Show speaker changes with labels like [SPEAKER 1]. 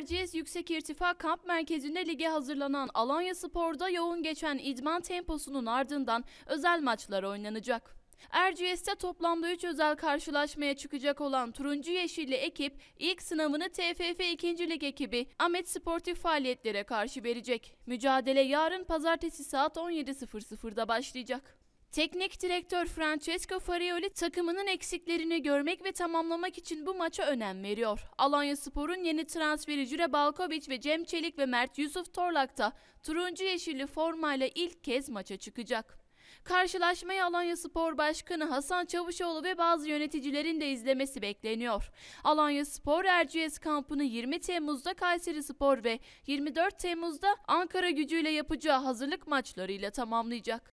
[SPEAKER 1] Erciyes Yüksek İrtifa Kamp Merkezi'nde lige hazırlanan Alanya Spor'da yoğun geçen idman temposunun ardından özel maçlar oynanacak. Erciyes'te toplamda 3 özel karşılaşmaya çıkacak olan turuncu yeşilli ekip ilk sınavını TFF 2. Lig ekibi Ahmet Sportif faaliyetlere karşı verecek. Mücadele yarın pazartesi saat 17.00'da başlayacak. Teknik direktör Francesco Farioli takımının eksiklerini görmek ve tamamlamak için bu maça önem veriyor. Alanya Spor'un yeni transferi Jure Balkovic ve Cem Çelik ve Mert Yusuf Torlak da turuncu yeşilli formayla ilk kez maça çıkacak. Karşılaşmayı Alanya Spor Başkanı Hasan Çavuşoğlu ve bazı yöneticilerin de izlemesi bekleniyor. Alanya Spor Erciyes kampını 20 Temmuz'da Kayseri Spor ve 24 Temmuz'da Ankara gücüyle yapacağı hazırlık maçlarıyla tamamlayacak.